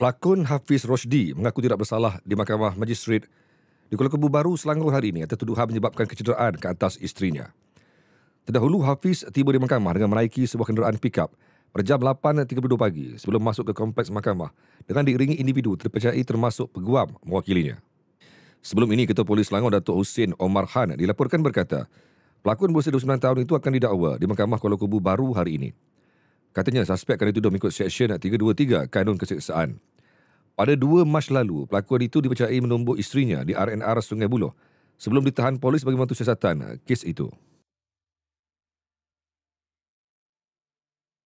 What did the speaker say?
Pelakon Hafiz Rosdi mengaku tidak bersalah di Mahkamah Majistret di Kuala Kebu Baru Selangor hari ini atas tuduhan menyebabkan kecederaan ke atas isterinya. Terdahulu Hafiz tiba di mahkamah dengan menaiki sebuah kenderaan pick-up pada jam 8.32 pagi sebelum masuk ke kompleks mahkamah dengan diiringi individu terpercayai termasuk peguam mewakilinya. Sebelum ini, Ketua Polis Selangor Datuk Hussein Omar Khan dilaporkan berkata, pelakon berusia 29 tahun itu akan didakwa di Mahkamah Kuala Kubu baru hari ini. Katanya suspek akan dituduh mengikut Seksyen 323 Kanun Keseksaan. Pada 2 Mac lalu, pelakon itu dipercayai menumbuk isterinya di RNR Sungai Buloh sebelum ditahan polis bagi membantu siasatan kes itu.